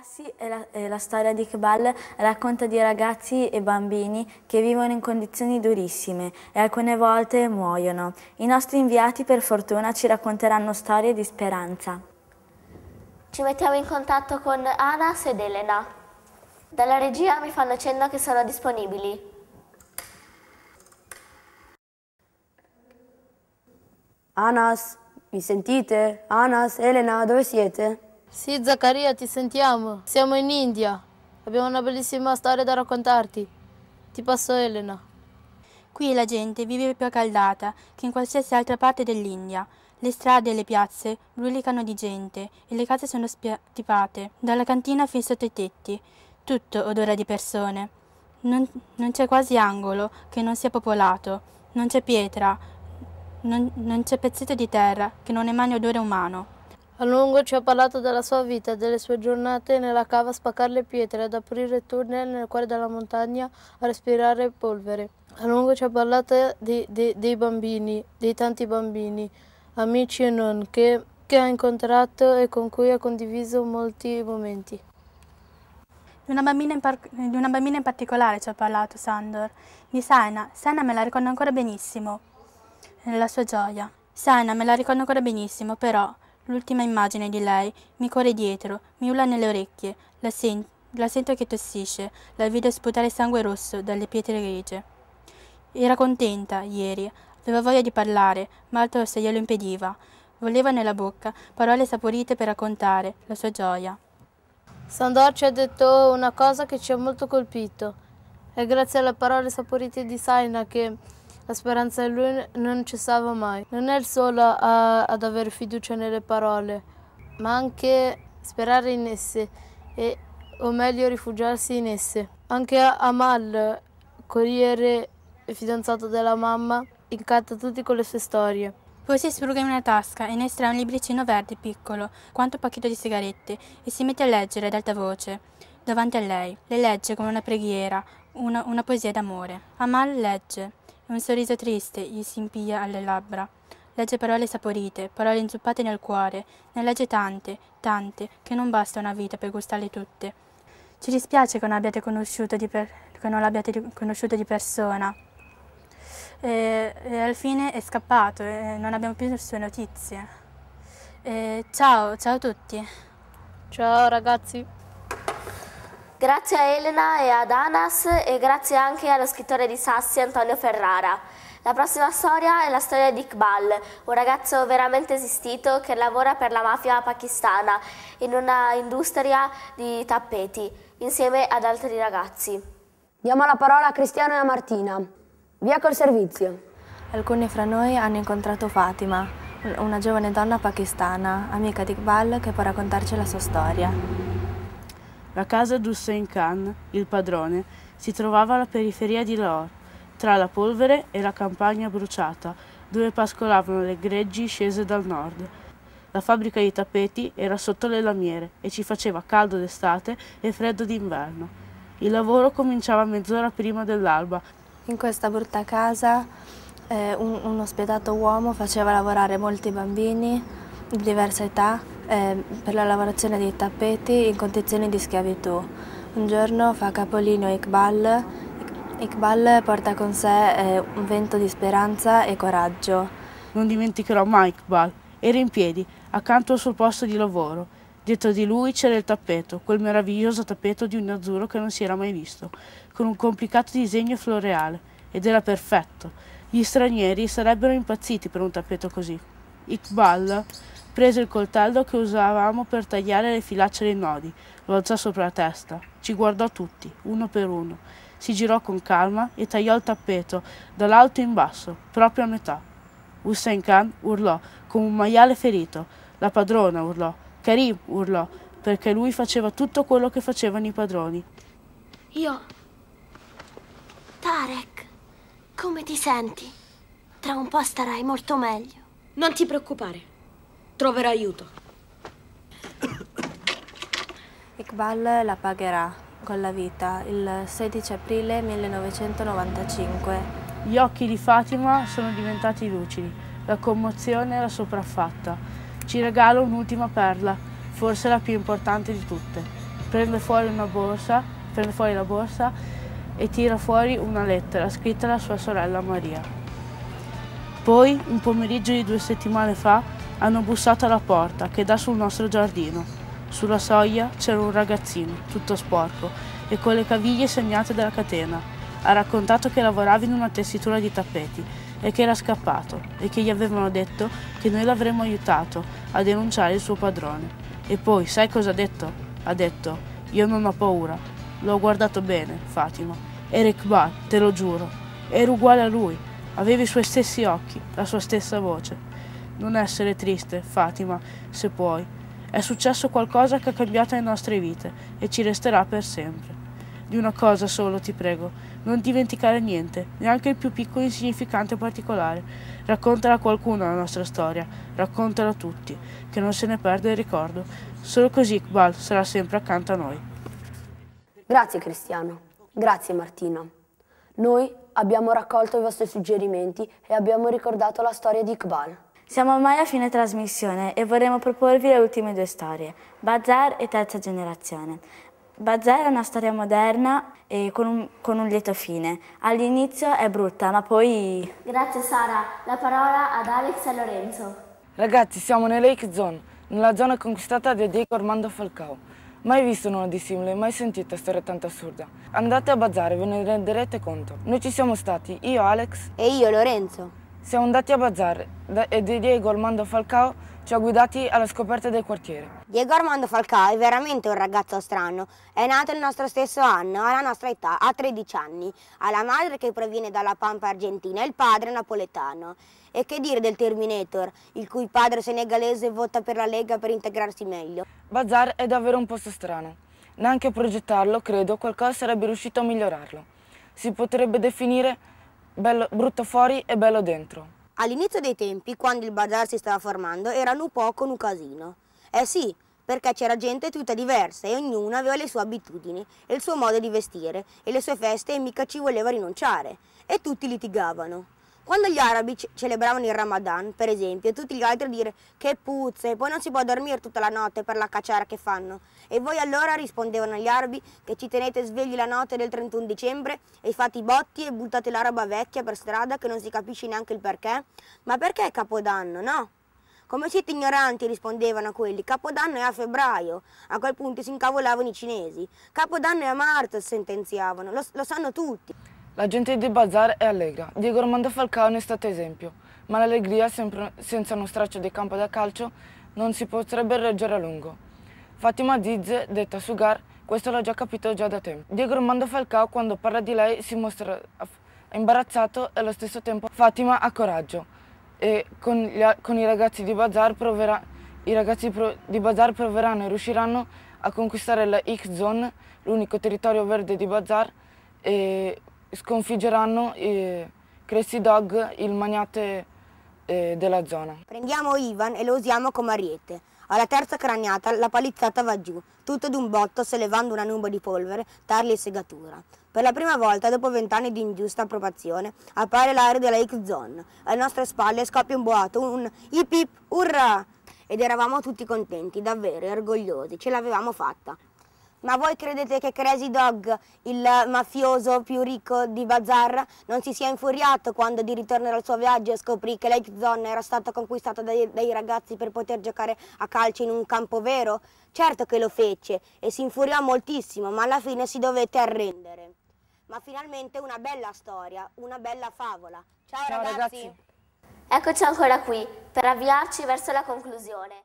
Galassi è la, è la, storia di Iqbal, racconta di ragazzi e bambini che vivono in condizioni durissime e alcune volte muoiono. I nostri inviati per fortuna ci racconteranno storie di speranza. Ci mettiamo in contatto con Anas ed Elena. Dalla regia mi fanno cenno che sono disponibili. Anas, mi sentite? Anas, Elena, dove siete? Sì, Zaccaria, ti sentiamo. Siamo in India. Abbiamo una bellissima storia da raccontarti. Ti passo Elena. Qui la gente vive più accaldata che in qualsiasi altra parte dell'India. Le strade e le piazze brulicano di gente e le case sono spiattipate, dalla cantina fin sotto i tetti. Tutto odora di persone. Non, non c'è quasi angolo che non sia popolato, non c'è pietra, non, non c'è pezzetto di terra che non emani odore umano. A lungo ci ha parlato della sua vita, delle sue giornate nella cava a spaccare le pietre, ad aprire tunnel nel cuore della montagna, a respirare polvere. A lungo ci ha parlato di, di, dei bambini, dei tanti bambini, amici e non, che, che ha incontrato e con cui ha condiviso molti momenti. Di una, di una bambina in, particolare ci ha parlato Sandor, di Saina. Saina me la ricordo ancora benissimo, nella sua gioia. Saina me la ricordo ancora benissimo, però l'ultima immagine di lei, mi corre dietro, mi urla nelle orecchie, la, sen la sento che tossisce, la vedo sputare sangue rosso dalle pietre grigie. Era contenta, ieri, aveva voglia di parlare, ma altro se glielo impediva. Voleva nella bocca parole saporite per raccontare la sua gioia. Sandor ci ha detto una cosa che ci ha molto colpito. È grazie alle parole saporite di Saina che la speranza in lui non cessava mai. Non è solo a, ad avere fiducia nelle parole, ma anche sperare in esse e, o meglio rifugiarsi in esse. Anche Amal, corriere e fidanzato della mamma, incanta tutti con le sue storie. Poi si spruga in una tasca e ne estrae un libricino verde piccolo, quanto un pacchetto di sigarette, e si mette a leggere ad alta voce, davanti a lei. Le legge come una preghiera, una, una poesia d'amore. Amal legge. Un sorriso triste gli si impiglia alle labbra. Legge parole saporite, parole inzuppate nel cuore. Ne legge tante, tante, che non basta una vita per gustarle tutte. Ci dispiace che non, abbiate conosciuto di per, che non l'abbiate conosciuto di persona. E, e al fine è scappato e non abbiamo più le sue notizie. E, ciao, ciao a tutti. Ciao ragazzi. Grazie a Elena e ad Anas e grazie anche allo scrittore di Sassi Antonio Ferrara. La prossima storia è la storia di Iqbal, un ragazzo veramente esistito che lavora per la mafia pakistana in una industria di tappeti insieme ad altri ragazzi. Diamo la parola a Cristiano e a Martina. Via col servizio. Alcuni fra noi hanno incontrato Fatima, una giovane donna pakistana, amica di Iqbal che può raccontarci la sua storia. La casa Khan, il padrone, si trovava alla periferia di Lahore, tra la polvere e la campagna bruciata, dove pascolavano le greggi scese dal nord. La fabbrica di tappeti era sotto le lamiere e ci faceva caldo d'estate e freddo d'inverno. Il lavoro cominciava mezz'ora prima dell'alba. In questa brutta casa eh, un, un ospitato uomo faceva lavorare molti bambini di diversa età eh, per la lavorazione dei tappeti in condizioni di schiavitù. Un giorno fa capolino Iqbal. Iqbal porta con sé eh, un vento di speranza e coraggio. Non dimenticherò mai Iqbal. Era in piedi, accanto al suo posto di lavoro. Dietro di lui c'era il tappeto, quel meraviglioso tappeto di un azzurro che non si era mai visto, con un complicato disegno floreale, ed era perfetto. Gli stranieri sarebbero impazziti per un tappeto così. Iqbal Prese il coltello che usavamo per tagliare le filacce dei nodi, lo alzò sopra la testa, ci guardò tutti, uno per uno, si girò con calma e tagliò il tappeto, dall'alto in basso, proprio a metà. Hussein Khan urlò, come un maiale ferito, la padrona urlò, Karim urlò, perché lui faceva tutto quello che facevano i padroni. Io... Tarek, come ti senti? Tra un po' starai molto meglio. Non ti preoccupare troverà aiuto. Iqbal la pagherà con la vita il 16 aprile 1995. Gli occhi di Fatima sono diventati lucidi, la commozione era sopraffatta. Ci regala un'ultima perla, forse la più importante di tutte. Prende fuori una borsa, prende fuori la borsa e tira fuori una lettera scritta da sua sorella Maria. Poi, un pomeriggio di due settimane fa, hanno bussato alla porta che dà sul nostro giardino. Sulla soglia c'era un ragazzino, tutto sporco, e con le caviglie segnate dalla catena. Ha raccontato che lavorava in una tessitura di tappeti e che era scappato e che gli avevano detto che noi l'avremmo aiutato a denunciare il suo padrone. E poi, sai cosa ha detto? Ha detto, io non ho paura. L'ho guardato bene, Fatima. Era Iqbal, te lo giuro. Era uguale a lui. Aveva i suoi stessi occhi, la sua stessa voce. Non essere triste, Fatima, se puoi. È successo qualcosa che ha cambiato le nostre vite e ci resterà per sempre. Di una cosa solo ti prego, non dimenticare niente, neanche il più piccolo insignificante particolare. Raccontala a qualcuno la nostra storia, raccontala a tutti, che non se ne perde il ricordo. Solo così Iqbal sarà sempre accanto a noi. Grazie Cristiano, grazie Martino. Noi abbiamo raccolto i vostri suggerimenti e abbiamo ricordato la storia di Iqbal. Siamo ormai a fine trasmissione e vorremmo proporvi le ultime due storie, Bazar e Terza Generazione. Bazar è una storia moderna e con un, con un lieto fine. All'inizio è brutta, ma poi... Grazie Sara, la parola ad Alex e Lorenzo. Ragazzi, siamo Lake Zone, nella zona conquistata da Diego Armando Falcao. Mai visto nulla di simile, mai sentito storia tanto assurda. Andate a Bazar e ve ne renderete conto. Noi ci siamo stati, io Alex. E io Lorenzo. Siamo andati a Bazar e Diego Armando Falcao ci ha guidati alla scoperta del quartiere. Diego Armando Falcao è veramente un ragazzo strano. È nato il nostro stesso anno, alla nostra età, a 13 anni. Ha la madre che proviene dalla Pampa argentina e il padre napoletano. E che dire del Terminator, il cui padre senegalese vota per la Lega per integrarsi meglio. Bazar è davvero un posto strano. Neanche a progettarlo, credo, qualcosa sarebbe riuscito a migliorarlo. Si potrebbe definire bello, brutto fuori e bello dentro. All'inizio dei tempi, quando il bazar si stava formando, erano un po' con un casino. Eh sì, perché c'era gente tutta diversa e ognuna aveva le sue abitudini e il suo modo di vestire e le sue feste e mica ci voleva rinunciare. E tutti litigavano. Quando gli arabi celebravano il Ramadan, per esempio, tutti gli altri dire che puzza e poi non si può dormire tutta la notte per la cacciara che fanno. E voi allora rispondevano agli arabi che ci tenete svegli la notte del 31 dicembre e fate i botti e buttate l'araba vecchia per strada che non si capisce neanche il perché. Ma perché è Capodanno, no? Come siete ignoranti, rispondevano quelli. Capodanno è a febbraio. A quel punto si incavolavano i cinesi. Capodanno è a marzo, sentenziavano. Lo, lo sanno tutti. La gente di bazar è allegra. Diego Armando Falcao ne è stato esempio. Ma l'allegria senza uno straccio di campo da calcio non si potrebbe reggere a lungo. Fatima Dizze, detta Sugar, questo l'ho già capito già da tempo. Diego Armando Falcao quando parla di lei si mostra imbarazzato e allo stesso tempo Fatima ha coraggio e con, gli, con i ragazzi di bazar proverà, i ragazzi di bazar proveranno e riusciranno a conquistare la X-Zone, l'unico territorio verde di bazar e sconfiggeranno eh, Crazy Dog, il magnate eh, della zona. Prendiamo Ivan e lo usiamo come ariete. Alla terza craniata la palizzata va giù, tutto d'un botto sollevando una nube di polvere, tarli e segatura. Per la prima volta, dopo vent'anni di ingiusta approvazione, appare l'area della X-Zone. Alle nostre spalle scoppia un boato, un hip hip, urra! Ed eravamo tutti contenti, davvero, e orgogliosi, ce l'avevamo fatta. Ma voi credete che Crazy Dog, il mafioso più ricco di Bazar, non si sia infuriato quando di ritorno dal suo viaggio scoprì che Lake Zone era stata conquistata dai, dai, ragazzi per poter giocare a calcio in un campo vero? Certo che lo fece e si infuriò moltissimo, ma alla fine si dovette arrendere. Ma finalmente una bella storia, una bella favola. Ciao, Ciao ragazzi. ragazzi! Eccoci ancora qui per avviarci verso la conclusione.